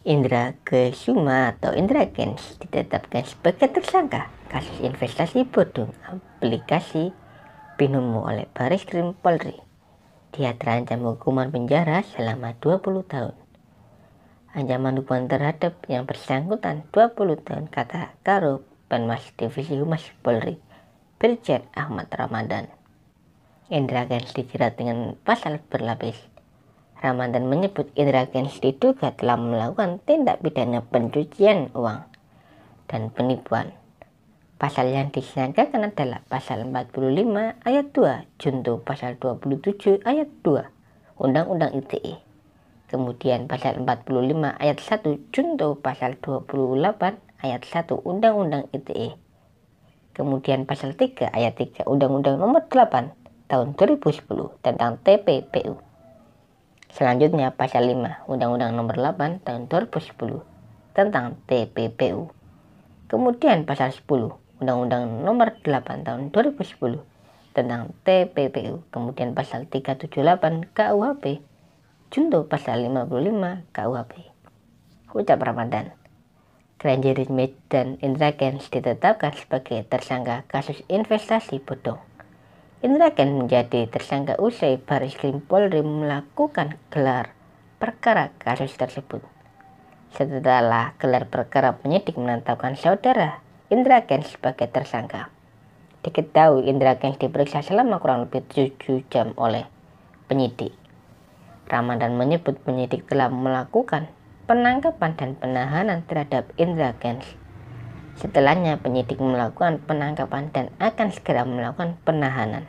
Indra Kesuma atau Indra Kens ditetapkan sebagai tersangka kasus investasi bodong aplikasi Binomo oleh Baris Krim Polri. Dia terancam hukuman penjara selama 20 tahun. Ancaman hukuman terhadap yang bersangkutan 20 tahun kata Karo Penmas Divisi Humas Polri, Brigjen Ahmad Ramadan. Indra Kens dijerat dengan pasal berlapis Ramadan menyebut Indra Kents diduga telah melakukan tindak pidana pencucian uang dan penipuan. Pasal yang disangkakan adalah pasal 45 ayat 2 junto pasal 27 ayat 2 Undang-Undang ITE. Kemudian pasal 45 ayat 1 junto pasal 28 ayat 1 Undang-Undang ITE. Kemudian pasal 3 ayat 3 Undang-Undang nomor 8 tahun 2010 tentang TPPU. Selanjutnya pasal 5 Undang-Undang Nomor 8 Tahun 2010 tentang TPPU. Kemudian pasal 10 Undang-Undang Nomor 8 Tahun 2010 tentang TPPU. Kemudian pasal 378 KUHP. Junto pasal 55 KUHP. Ucap Ramadan. Granjeris dan Indra Gens ditetapkan sebagai tersangka kasus investasi bodong. Indra Ken menjadi tersangka usai Baris Krim Polri melakukan gelar perkara kasus tersebut. Setelah gelar perkara penyidik menetapkan saudara Indra Ken sebagai tersangka. Diketahui Indra Ken diperiksa selama kurang lebih 7 jam oleh penyidik. Ramadan menyebut penyidik telah melakukan penangkapan dan penahanan terhadap Indra Kens Setelahnya penyidik melakukan penangkapan dan akan segera melakukan penahanan.